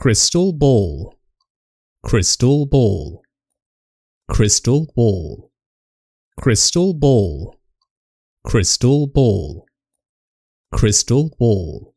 crystal ball crystal ball crystal ball crystal ball crystal ball crystal ball